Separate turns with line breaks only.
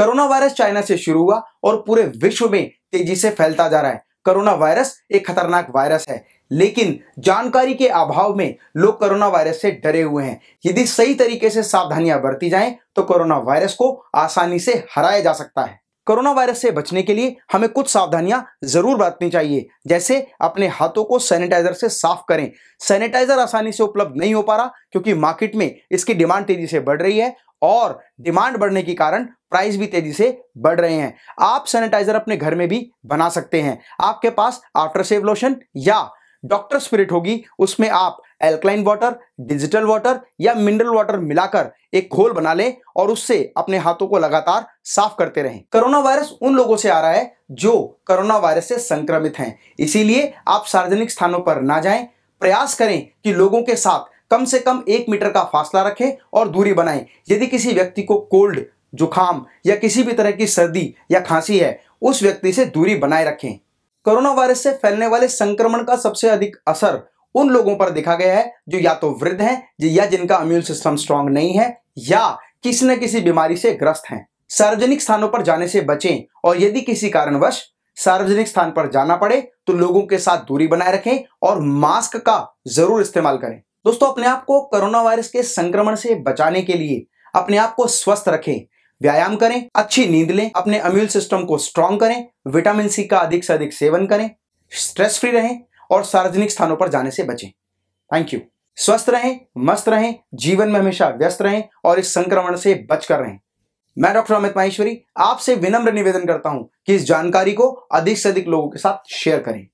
corona virus China से शुरू हुआ और पूरे विश्व में तेजी से फैलता जा रहा है कोरोना वायरस एक खतरनाक वायरस है लेकिन जानकारी के अभाव में लोग कोरोना वायरस से डरे हुए हैं यदि सही तरीके से सावधानियां बरती जाएं तो कोरोना वायरस को आसानी से हराया जा सकता है कोरोना वायरस से बचने के लिए हमें कुछ सावधानियां जरूर बरतनी चाहिए जैसे अपने हाथों को सैनिटाइजर से साफ करें सैनिटाइजर आसानी से उपलब्ध नहीं हो पा रहा क्योंकि मार्केट में इसकी डिमांड तेजी से बढ़ रही है और डिमांड बढ़ने के कारण प्राइस भी तेजी से बढ़ रहे हैं आप सैनिटाइजर अपने घर में भी बना सकते हैं आपके पास आफ्टर सेव लोशन या डॉक्टर स्पिरिट होगी उसमें आप एल्कलाइन वाटर डिजिटल वाटर या मिनरल वाटर मिलाकर एक घोल बना लें और उससे अपने हाथों को लगातार साफ करते रहें कोरोना वायरस उन लोगों से आ रहा है जो कोरोना वायरस से संक्रमित हैं इसीलिए आप सार्वजनिक स्थानों पर ना जाएं प्रयास करें कि लोगों के साथ कम से कम एक मीटर का फासला रखें और दूरी बनाएं यदि किसी व्यक्ति को कोल्ड जुखाम या किसी भी तरह की सर्दी या खांसी है उस व्यक्ति से दूरी बनाए रखें कोरोना वायरस से फैलने वाले संक्रमण का सबसे अधिक असर उन लोगों पर देखा गया है जो या तो वृद्ध हैं या जिनका इम्यून सिस्टम स्ट्रांग नहीं है या किसी न किसी बीमारी से ग्रस्त हैं सार्वजनिक स्थानों पर जाने से बचें और यदि किसी कारणवश सार्वजनिक स्थान पर जाना पड़े तो लोगों के साथ दूरी बनाए रखें और मास्क का जरूर इस्तेमाल करें दोस्तों अपने आप को कोरोना वायरस के संक्रमण से बचाने के लिए अपने आप को स्वस्थ रखें व्यायाम करें अच्छी नींद लें अपने इम्यून सिस्टम को स्ट्रांग करें विटामिन सी का अधिक से अधिक सेवन करें स्ट्रेस फ्री रहें और सार्वजनिक स्थानों पर जाने से बचें थैंक यू स्वस्थ रहें मस्त रहें जीवन में हमेशा व्यस्त रहें और इस संक्रमण से बचकर रहें मैं डॉक्टर अमित माहेश्वरी आपसे विनम्र निवेदन करता हूं कि इस जानकारी को अधिक से अधिक लोगों के साथ शेयर करें